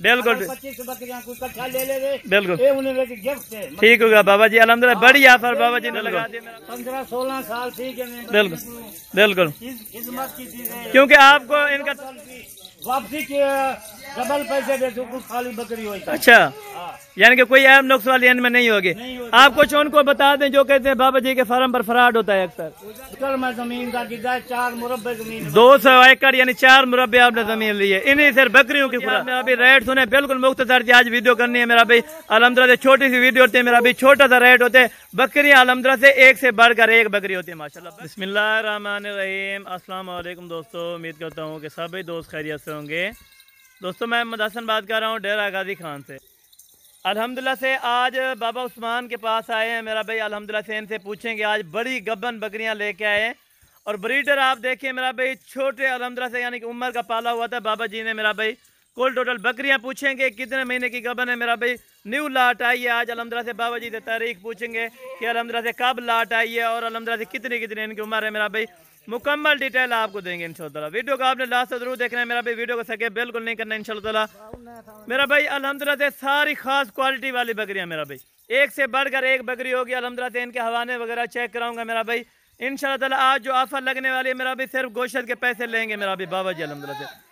बिल्कुल तो बिल्कुल ठीक होगा बाबा जी अलहमद बड़ी हाँ, आफर बाबा जी ने लगा पंद्रह सोलह साल ठीक है बिल्कुल बिल्कुल क्योंकि आपको इनका वापसी के डबल पैसे दे कुछ खाली बकरी हो अच्छा हाँ। यानी कि कोई अहम नुकस वाली में नहीं होगी आप कुछ उनको बता दें जो कहते हैं बाबा जी के फार्म पर फ्राड होता है अक्सर जमीन चार मुरबे दो सौ एकड़ यानी चार मुरबे आपने जमीन ली है इन्हीं सिर्फ बकरियों की अभी रेट सुने बिल्कुल मुख्तर जी आज वीडियो करनी है मेरा भाई अलमदरा से छोटी सी वीडियो होती है मेरा भाई छोटा सा रेट होते हैं बकरियाँ अलमदरा से एक से बढ़कर एक बकरी होती है माशा बसमिलीम असलम दोस्तों उम्मीद करता हूँ कि सभी दोस्त खैरियत से होंगे दोस्तों मैं मदासन बात कर रहा हूँ डेरा गाजी खान से अल्हम्दुलिल्लाह से आज बाबा उस्मान के पास आए हैं मेरा भाई अल्हम्दुलिल्लाह से इनसे पूछेंगे आज बड़ी गबन बकरियां लेके आए हैं और ब्रीडर आप देखिए मेरा भाई छोटे अल्हम्दुलिल्लाह से यानी कि उम्र का पाला हुआ था बाबा जी ने मेरा भाई कुल टोटल बकरियां पूछेंगे कितने महीने की गबन है मेरा भाई न्यू लाट आई है आज अलहमदिल्ला से बाबा जी से तारीख पूछेंगे कि अलहमदिल्ला से कब लाट आई है और अलहमदिल्ला से कितनी कितनी इनकी उम्र है मेरा भाई मुकम्मल डिटेल आपको देंगे इनशाला वीडियो को आपने लास्ट जरूर देखना है मेरा भाई वीडियो को सके बिल्कुल नहीं करना इनशाला मेरा भाई अलहमदिल्ला से सारी खास क्वालिटी वाली बकरियाँ मेरा भाई एक से बढ़कर एक बकरी होगी अलहमदिल्ला से इनके हवाने वगैरह चेक कराऊंगा मेरा भाई इन ताला आज जो ऑफर लगने वाली है मेरा भाई सिर्फ गोशत के पैसे लेंगे मेरा भी बाबा जी अलहमदिल्ला से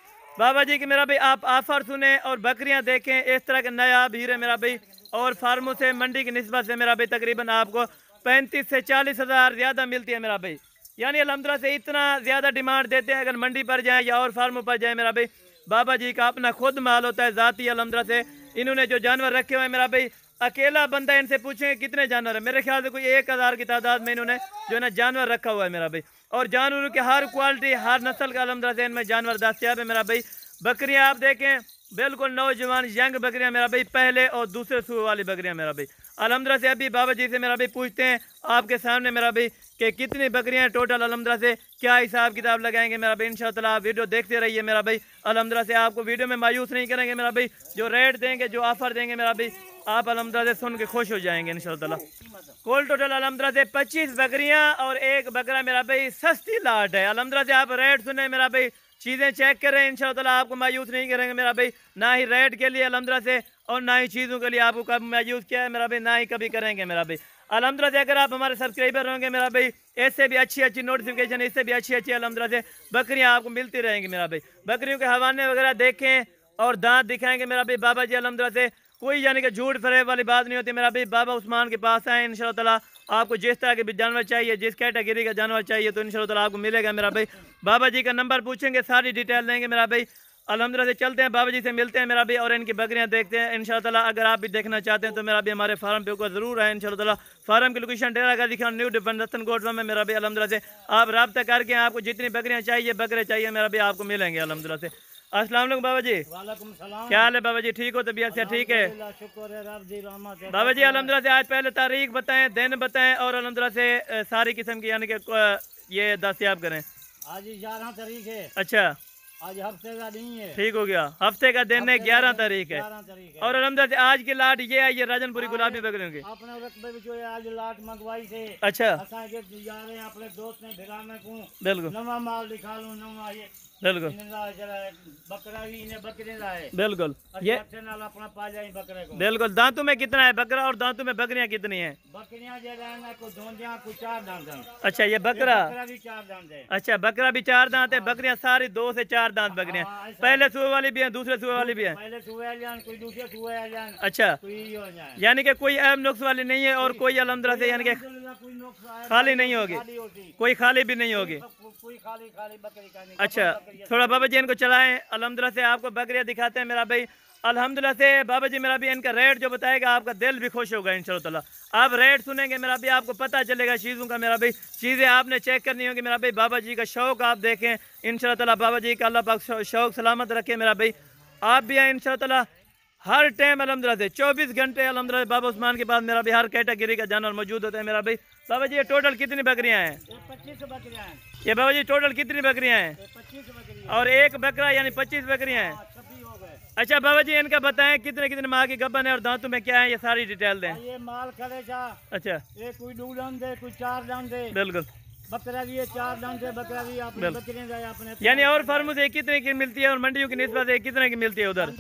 बाबा जी की मेरा भाई आप ऑफर सुने और बकरियाँ देखें इस तरह के नया है मेरा भाई और फार्मों से मंडी की नस्बत से मेरा भाई तकरीबन आपको पैंतीस से चालीस हज़ार ज़्यादा मिलती है मेरा भाई यानी अलहमदिल्ला से इतना ज़्यादा डिमांड देते हैं अगर मंडी पर जाएँ या और फार्मों पर जाएँ मेरा भाई बाबा जी का अपना खुद माल होता है ज़ाती अलहमदिल्ला से इन्होंने जो जानवर रखे हुए हैं मेरा भाई अकेला बंदा इनसे पूछे कितने जानवर है मेरे ख्याल से कोई एक हज़ार की तादाद में इन्होंने जो है ना जानवर रखा हुआ है मेरा भाई और जानवरों की हर क्वालिटी हर नस्ल का अलहमदिल्ला से इनमें जानवर दस्तियाब है मेरा भाई बकरियाँ आप देखें बिल्कुल नौजवान यंग बकरियाँ मेरा भाई पहले और दूसरे सुबह वाली बकरियाँ मेरा भाई अलहमदिल्ला से अभी बाबा जी से मेरा भाई पूछते हैं आपके सामने मेरा भाई कि कितनी बकरियां टोटल अलमदरा से क्या हिसाब किताब लगाएंगे मेरा भाई इन आप वीडियो देखते रहिए मेरा भाई अलमदरा से आपको वीडियो में मायूस नहीं करेंगे मेरा भाई जो रेट देंगे जो ऑफ़र देंगे मेरा भाई आप अलमदरा से सुन के खुश हो जाएंगे इन कुल टोटल अलमदरा से पच्चीस बकरियाँ और एक बकरा मेरा भाई सस्ती लाट है अलमदरा से आप रेट सुने मेरा भाई चीज़ें चेक करें इन शाला आपको मायूस नहीं करेंगे मेरा भाई ना ही रेट के लिए अलमदरा से और ना ही चीज़ों के लिए आपको कब मायूस किया है मेरा भाई ना ही कभी करेंगे मेरा भाई अलहमदिल्ला से अगर आप हमारे सब्सक्राइबर होंगे मेरा भाई ऐसे भी अच्छी अच्छी नोटिफिकेशन इससे भी अच्छी अच्छी अलहमदिल्ला से बकरियाँ आपको मिलती रहेंगी मेरा भाई बकरियों के हवाने वगैरह देखें और दांत दिखाएंगे मेरा भाई बाबा जी अलहमदिल्ला से कोई यानी कि झूठ फरेब वाली बात नहीं होती मेरा भाई बाबा उस्मान के पास आए इन शाला आपको जिस तरह के भी जानवर चाहिए जिस कैटेगरी का जानवर चाहिए तो इन शाला आपको मिलेगा मेरा भाई बाबा जी का नंबर पूछेंगे सारी डिटेल देंगे मेरा भाई अलहमदिल्ला से चलते हैं बाबा जी से मिलते हैं मेरा भी और इनकी बकरियाँ देखते हैं इन अगर आप भी देखना चाहते हैं तो मेरा भी हमारे फार्म पे ज़रूर है इन फार्म की लोकेशन डेरा का दिखा न्यू डिफेंडन गोड में मेरा भी अलहमदिल्ला से आप रबता करके आपको जितनी बकरियाँ चाहिए बकरे चाहिए मेरा भी आपको मिलेंगे अलहमदिल्ला से असलम बाबा जी क्या हाल है बाबा जी ठीक हो तबीयत से ठीक है बाबा जी अलहमदिल्ला से आज पहले तारीख बताएं दिन बताएं और अलहमदिल्ला से सारी किस्म की यानी कि ये दस्तियाब करें आज ग्यारह तारीख है अच्छा आज हफ्ते का नहीं है ठीक हो गया हफ्ते का दिन है ग्यारह तारीख है और अलहमदा आज की लाट ये आई है राजनपुरी गुलाबी बकरे की अपने आज लाट मंगवाई अच्छा जा रहे हैं अपने दोस्त ने में बिल्कुल नवा माल दिखा लूं नवा ये बिल्कुल बिल्कुल अच्छा ये बिल्कुल दांतों में कितना है बकरा और दांतों में बकरियां कितनी हैं बकरियां है चार दांत अच्छा ये बकरा भी चार दांत अच्छा बकरा भी चार दांत है हाँ। बकरियां सारी दो से चार दांत बकरियां हाँ, पहले सुबह वाली भी है दूसरे सुबह वाली भी है अच्छा यानी कि कोई अहम नुक्स वाली नहीं है और कोई अलहमदुल्ला से यानी कि खाली नहीं होगी कोई खाली भी नहीं होगी अच्छा थोड़ा बाबा जी इनको चलाएं अलहमदिल्ला से आपको बकरिया दिखाते हैं मेरा भाई अलहमदिल्ला से बाबा जी मेरा भी इनका रेट जो बताएगा आपका दिल भी खुश होगा इन शाला आप रेट सुनेंगे मेरा भी आपको पता चलेगा चीज़ों का मेरा भाई चीज़ें आपने चेक करनी होगी मेरा भाई बाबा जी का शौक आप देखें इन शाला बाबा जी का अल्लाह पाक शौक सलामत रखे मेरा भाई आप भी आए इन शाला हर टाइम अलहमदिल्ला से चौबीस घंटे अलहमदिल्ला बाबा उस्मान के बाद मेरा भी हर कैटेगरी का जानवर मौजूद होता है मेरा भाई बाबा जी ये टोटल कितनी बकरियाँ हैं ये बाबा जी टोटल कितनी बकरियाँ हैं पच्चीस और एक बकरा यानी पच्चीस बकरियाँ हैं हाँ, अच्छा बाबा जी इनका बताएं कितने कितने माह की गबन है और दांतों में क्या है ये सारी डिटेल दें हाँ, ये माल करेगा अच्छा ये कोई दो दान दे कोई चार जान दे बिल्कुल यानी और फार्म से कितने की मिलती है और मंडियों की निस्बत से कितने की मिलती है उधर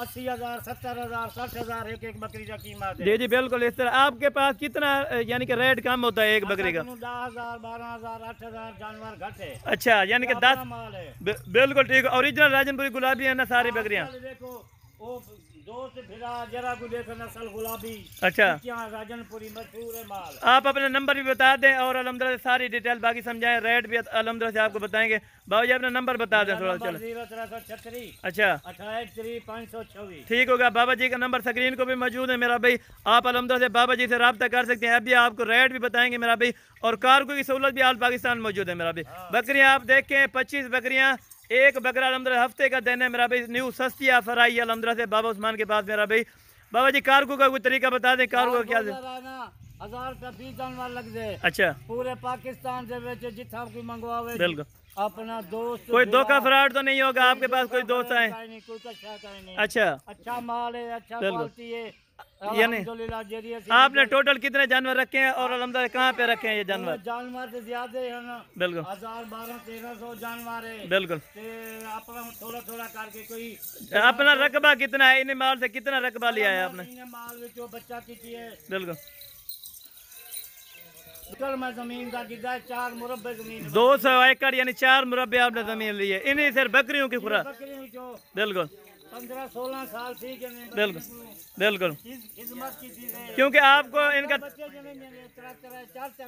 अस्सी हजार सत्तर हजार साठ हजार एक एक बकरी का कीमत जी जी बिल्कुल इस तरह आपके पास कितना यानी कि रेट कम होता है एक बकरी का दस हजार बारह हजार आठ हजार जानवर घट है अच्छा यानी कि दस बिल्कुल ठीक है ओरिजिनल राजनपुरी गुलाबी है ना सारी हाँ, बकरियाँ देखो जरा नसल गुलाबी अच्छा राजनपुरी मशहूर है माल आप अपना नंबर भी बता दें और अलहमदुल्ला सारी डिटेल बाकी समझाए रेट भी अलमदरा से आपको बताएंगे बाबू जी अपना नंबर बता दें थोड़ा चलो तेरह सौ छत्तीस अच्छा अठाईस पाँच सौ छब्बीस ठीक होगा बाबा जी का नंबर स्क्रीन को भी मौजूद है मेरा भाई आप अलहमदुल्ला से बाबा जी से रबता कर सकते हैं अभी आपको रेट भी बताएंगे मेरा भाई और कारगो की सहूलत भी आल पाकिस्तान मौजूद है मेरा भाई हाँ। बकरियाँ आप देखें पच्चीस बकरियाँ एक बकरा अलहमदिल्ला हफ्ते का दिन है मेरा भाई न्यू सस्ती आफर आई है अलहमदिल्ला से बाबा उस्मान के पास मेरा भाई बाबा जी कारगो का कोई तरीका बता दें कारगो का क्या हजार रुपया बीस जानवर लग जाए अच्छा पूरे पाकिस्तान से बेचे जितना कोई मंगवावे बिल्कुल अपना दोस्त कोई धोखा फ्रॉड तो नहीं होगा आपके पास कोई दोस्त आए तो अच्छा अच्छा माल है अच्छा क्वालिटी है हाँ, यानी तो आपने टोटल कितने जानवर रखे हैं और हाँ, अलहमदा कहाँ पे रखे हैं ये जानवर जानवर से ज्यादा है ना बिल्कुल हजार बारह तेरह सौ जानवर है बिल्कुल अपना थोड़ा थोड़ा करके कोई अपना रकबा कितना है इन माल से कितना रकबा लिया है आपने माल जो बच्चा की है बिल्कुल दो सौ एकड़ यानी चार मुरबे आपने जमीन ली है इन्हीं सिर्फ बकरियों की खुराक बिल्कुल पंद्रह सोलह साल बिल्कुल बिल्कुल क्योंकि आपको इनका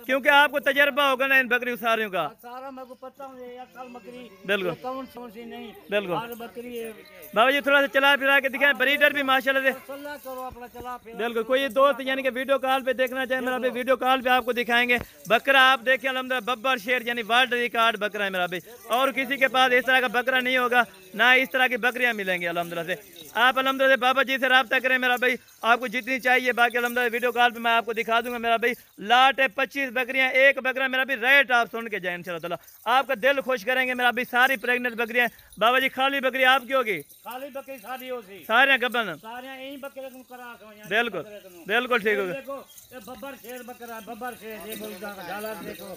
क्योंकि आपको तजर्बा होगा ना इन बकरी सारियों का बिल्कुल बिल्कुल बाबा जी थोड़ा सा चला फिरा के दिखाएं ब्रीडर भी माशाल्लाह से बिल्कुल कोई दोस्त यानी कि वीडियो कॉल पे देखना चाहे मेरा भाई वीडियो कॉल पे आपको दिखाएंगे बकरा आप देखें अलहमदा बब्बर शेर यानी वर्ल्ड रिकॉर्ड बकरा है मेरा भाई और किसी के पास इस तरह का बकरा नहीं होगा ना इस तरह की बकरियाँ मिलेंगी अलहमदिल्ला से आप अलहमद बाबा जी से रबा करें मेरा भाई आपको जितनी चाहिए बाकी अलहमद वीडियो कॉल पर मैं आपको दिखा दूंगा मेरा भाई लाट है पच्चीस बकरियाँ एक बकरा मेरा भी रेट आप सुन के जाए इन शाला आपका दिल खुश करेंगे मेरा भाई सारी प्रेगनेंट बकरियाँ बाबा जी खाली बकरी आपकी होगी खाली बकरी सारी होगी सारे गबन बिल्कुल बिल्कुल ठीक होगा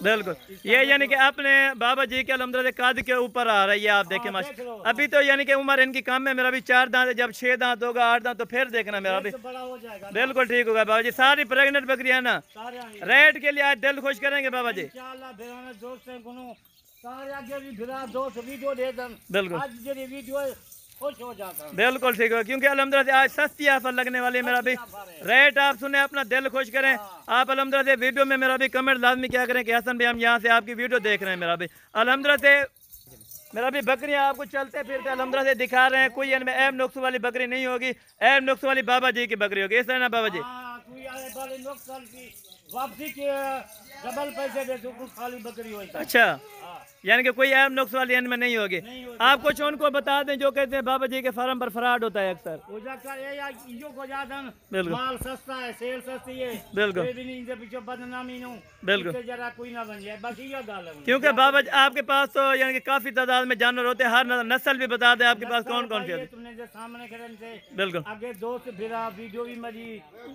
बिल्कुल ये यानी कि अपने बाबा जी के अलहमद कद के ऊपर आ रही है आप देखें हाँ, माशा अभी तो यानी कि उम्र इनकी कम है मेरा भी चार दाँत दांत जब छह दांत होगा आठ दांत तो फिर देखना मेरा भी बिल्कुल ठीक होगा बाबा जी सारी प्रेगनेंट बकरियां ना रेट के लिए आज दिल खुश करेंगे बाबा जी बिल्कुल बिल्कुल ठीक है क्योंकि अलहमदा से आज सस्ती ऑफर लगने वाली है मेरा भी रेट आप सुने अपना दिल खुश करें हाँ। आप अलहमदा से वीडियो में मेरा भी कमेंट लाजमी क्या करें कि हसन भाई हम यहाँ से आपकी वीडियो देख रहे हैं मेरा भी अलहमदा से मेरा भी बकरियां आपको चलते फिरते अलहमदा से दिखा रहे हैं कोई इनमें अहम नुक्स वाली बकरी नहीं होगी अहम नुक्स वाली बाबा जी की बकरी होगी इस तरह ना बाबा जी हाँ, वापसी के डबल पैसे खाली बकरी हो अच्छा यानी कि कोई अहम नुक्स एन में नहीं होगी आप कुछ उनको बता दें जो कहते हैं बाबा जी के फार्म पर फ्रॉड होता है अक्सर बिल्कुल क्योंकि बाबा जी आपके पास तो यानी कि काफी तादाद में जानवर होते हैं हर नस्ल भी बता दें आपके पास कौन कौन से बिल्कुल आगे दोस्त वीडियो भी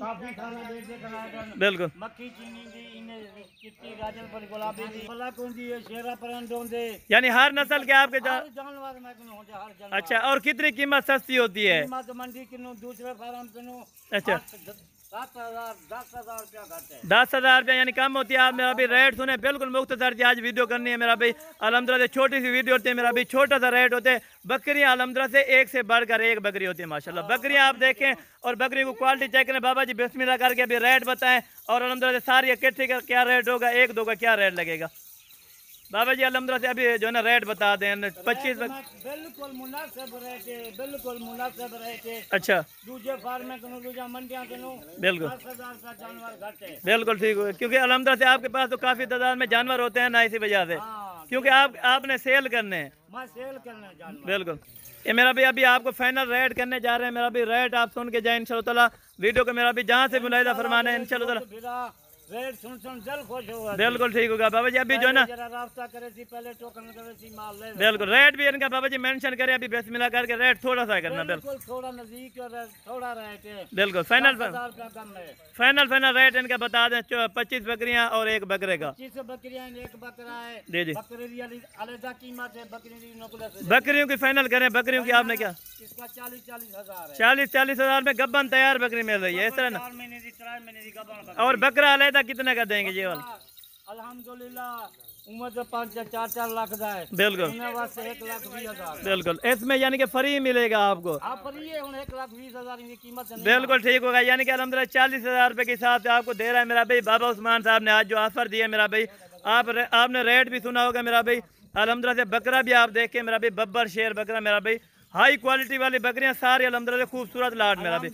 काफी खाना बिल्कुल मक्खी चीनी इन्हें गुलाबी फला कौन शेरा यानी हर नस्ल के आपके जानवर अच्छा और कितनी कीमत सस्ती होती है अच्छा दस हज़ार रुपया यानी कम होती है आप मेरा भी रेट सुने बिल्कुल मुफ्त जी आज वीडियो करनी है मेरा भाई अलहमदरा से छोटी सी वीडियो होती है मेरा भी छोटा सा रेट होते हैं बकरियाँ अलहमदरा से एक से बढ़कर एक बकरी होती है माशाल्लाह बकरियाँ आप देखें और बकरी को क्वालिटी चेक करें बाबा जी बिस्मिल्लाह करके अभी रेट बताएं और अलहमदरा से सारी इकट्ठी का क्या रेट होगा एक दो का क्या रेट लगेगा बाबा जी अलहमद से अभी जो है ना रेट बता दें पच्चीस बिल्कुल मुनासिब रेट बिल्कुल मुनासिब रेट अच्छा दूजे फार्मे कनो दूजा बिल्कुल जानवर बिल्कुल ठीक हो क्योंकि अलहमद से आपके पास तो काफी तादाद में जानवर होते हैं ना इसी वजह से हाँ, क्योंकि आप आपने सेल करने हैं सेल करने जानवर बिल्कुल ये मेरा भी अभी आपको फाइनल रेट करने जा रहे हैं मेरा भी रेट आप सुन के जाए इन वीडियो को मेरा भी जहाँ से मुलायदा फरमाना है इन फिर सुन सुन जल खुश होगा बिल्कुल ठीक होगा बाबा जी अभी जो है ना रास्ता करे थी पहले टोकन करे थी माल ले बिल्कुल रेट भी इनका बाबा जी मेंशन करे अभी बेस मिला करके रेट थोड़ा सा करना बिल्कुल थोड़ा नजदीक थोड़ा रेट बिल्कुल फाइनल फाइनल फाइनल रेट इनका बता दें पच्चीस बकरियां और एक बकरे का पच्चीस बकरियां एक बकरा है जी जी बकरियों की फाइनल करें बकरियों की आपने क्या इसका चालीस चालीस हजार चालीस चालीस हजार में गबन तैयार बकरी मिल रही है इस तरह ना और बकरा अलहदा वाला कितने का देंगे ये वाला अलहमदुल्ला उम्र जब पाँच चार चार लाख जाए बिल्कुल एक लाख बीस हजार बिल्कुल यानी कि फ्री मिलेगा आपको आप फ्री है एक लाख बीस हजार कीमत बिल्कुल ठीक होगा यानी कि अलहमदुल्ला चालीस हजार रुपये के हिसाब से आपको दे रहा है मेरा भाई बाबा उस्मान साहब ने आज जो ऑफर दिया मेरा भाई आप आपने रेट भी सुना होगा मेरा भाई अलहमदुल्ला से बकरा भी आप देखे मेरा भाई बब्बर शेर बकरा मेरा भाई हाई क्वालिटी वाली बकरियां सारी अलहमदुल्ला खूबसूरत लाट मेरा भी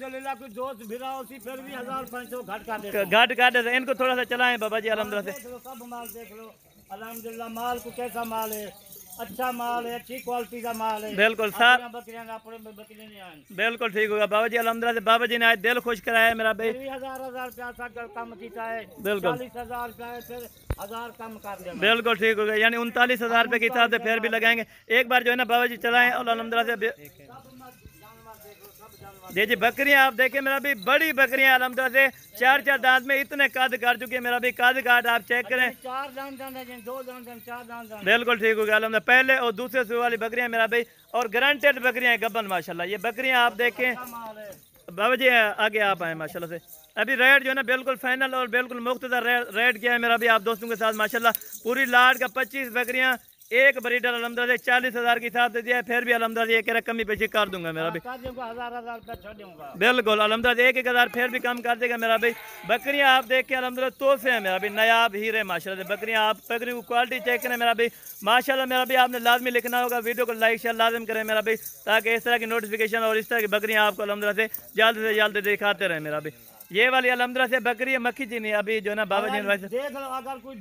घाट का देते इनको थोड़ा सा चलाएं बाबा जी हाँ, अलहमदुल्ला से माल को कैसा माल है अच्छा माल है अच्छी क्वालिटी का माल है बिल्कुल साहब बिल्कुल ठीक होगा बाबा जी अलहमदा से बाबा जी ने आज दिल खुश कराया मेरा भाई हजार हजार कम किया है बिल्कुल हजार फिर हजार कम कर दिया बिल्कुल ठीक हो गया यानी उनतालीस हजार रुपए के हिसाब से फिर भी लगाएंगे एक बार जो है ना बाबा जी चलाए और अलहमदा से जी जी बकरियां आप देखें मेरा भी बड़ी बकरियां अलहमदा से चार चार दांत में इतने कद कर चुकी है मेरा भी कद काट आप चेक करें अच्छा, चार दांत दो दांत चार बिल्कुल ठीक हो गया अलहमदा पहले और दूसरे सुबह वाली बकरियां मेरा भाई और ग्रांटेड बकरियां गबन माशाल्लाह ये बकरियां आप देखें अच्छा बाबा जी आगे आप आए माशाला से अभी रेड जो है ना बिल्कुल फाइनल और बिल्कुल मुख्तार रेड क्या है मेरा भी आप दोस्तों के साथ माशाला पूरी लाट का पच्चीस बकरियाँ एक ब्रीडर अलहमदा चालीस हज़ार की साथ दे दिया फिर भी अलमदाज एक रकम ही पेशी कर दूंगा मेरा भी बिल्कुल अलमदाज एक एक हज़ार फिर भी कम कर देगा मेरा भाई बकरियां आप देख के अलमदाज तोहफे हैं मेरा भी नयाब हीरे माशाल्लाह से बकरियां आप बकरी को क्वालिटी चेक करें मेरा भाई माशा मेरा भी आपने लाजमी लिखना होगा वीडियो को लाइक शेयर लाजम करें मेरा भाई ताकि इस तरह की नोटिफिकेशन और इस तरह की बकरियाँ आपको अलमदा से जल्द से जल्द दिखाते रहे मेरा भाई ये वाली अलमदरा से बकरी मक्खी जी नहीं अभी जो है ना बाबा जी ने अगर कोई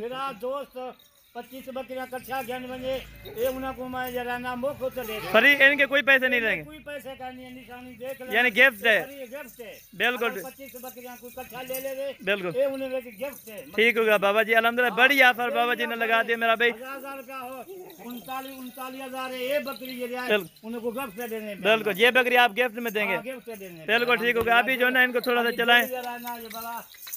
दोस्त पच्चीस बकरियां कक्षा ज्ञान बने ये उनको मैं जरा नाम वो खुद ले फरी इनके कोई पैसे नहीं रहेंगे कोई पैसे का नहीं निशानी देख ले यानी गिफ्ट है गिफ्ट है बिल्कुल पच्चीस बकरियां को कक्षा ले ले बिल्कुल ये उन्हें वे गिफ्ट है ठीक होगा मतलब बाबा जी अल्हम्दुलिल्लाह हाँ, बड़ी ऑफर बाबा जी ने लगा दिया मेरा भाई 1000 का हो 39 39000 ये बकरी ये उनको गिफ्ट देने बिल्कुल ये बकरी आप गिफ्ट में देंगे हाँ, बिल्कुल ठीक होगा अभी जो ना इनको थोड़ा सा चलाए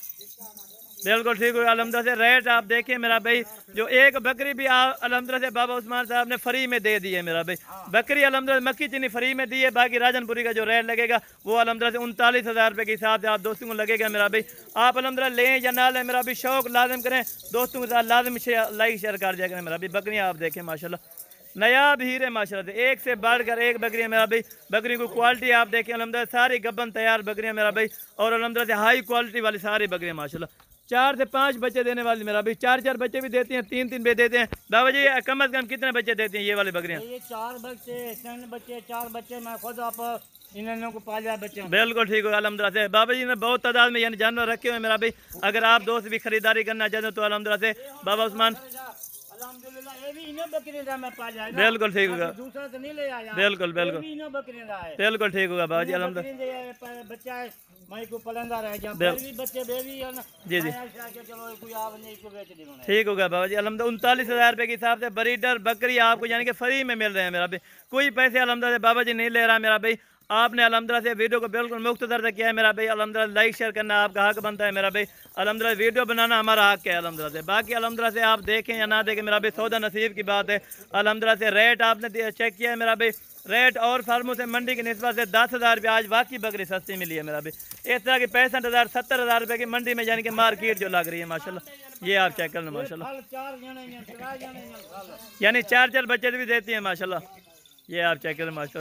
बिल्कुल ठीक हुआ अलहमदा से रेट आप देखें मेरा भाई जो एक बकरी भी आप अलहमदा से बाबा उस्मान साहब ने फ्री में दे दी है मेरा भाई बकरी अलहमदा मक्की चीनी फ्री में दी है बाकी राजनपुरी का जो रेट लगेगा वो अलहमदा से उनतालीस हज़ार रुपये के हिसाब से आप दोस्तों को लगेगा मेरा भाई आप अलहमदा लें या ना लें मेरा भाई शौक लाजम करें दोस्तों के साथ लाजम लाइक शेयर कर दिया करें मेरा भाई बकरियाँ आप देखें माशा नयाब हीरे माशा से एक से बढ़ कर एक बकरी है मेरा भाई बकरी की क्वालिटी आप देखें अलहमदा सारी गबन तैयार बकरियाँ मेरा भाई और अलहमदा से हाई क्वालिटी वाली सारी बकरियाँ माशा चार से पाँच बच्चे देने वाली मेरा अभी चार चार बच्चे भी देते हैं तीन तीन भी देते हैं बाबा जी कम अज़ कम कितने बच्चे देते हैं ये वाले बकरियाँ ये चार बच्चे बच्चे चार बच्चे मैं खुद आप इन्होंने को पाला बच्चे बिल्कुल ठीक हो अलहमदुल्ला से बाबा जी ने बहुत तादाद में यानी जानवर रखे हुए मेरा भी अगर आप दोस्त भी खरीदारी करना चाहते हो तो अलहमदुल्ला से बाबा उस्मान बिल्कुल ठीक होगा तो बिल्कुल बिल्कुल बिल्कुल ठीक होगा बाबा जी अलहमद जी जी चलो कोई आप ठीक होगा बाबा जी अलहमद उनतालीस हज़ार रुपये के हिसाब से ब्रीडर बकरी आपको यानी कि फ्री में मिल रहे हैं मेरा भाई कोई पैसे अलहमदा से बाबा जी नहीं ले रहा मेरा भाई आपने अलहमदिल्ला से वीडियो को बिल्कुल मुख्त दर्ज किया है मेरा भाई अलहमदिल्ला लाइक शेयर करना आपका हक बनता है मेरा भाई अलहमदिल्ला वीडियो बनाना हमारा हक है अलहमदिल्ला से बाकी अलहमदिल्ला से आप देखें या ना देखें मेरा भाई सौदा नसीब की बात है अलहमदिल्ला से रेट आपने चेक किया है मेरा भाई रेट और फार्मों से मंडी की नस्बत से दस हज़ार रुपये आज बाकी बकरी सस्ती मिली है मेरा भाई इस तरह की पैंसठ हज़ार सत्तर हज़ार रुपये की मंडी में यानी कि मार्केट जो लग रही है माशाल्लाह ये आप चेक कर लो माशाल्लाह यानी चार चार बचत भी देती है माशाल्लाह ये आप चेक कर लो माशा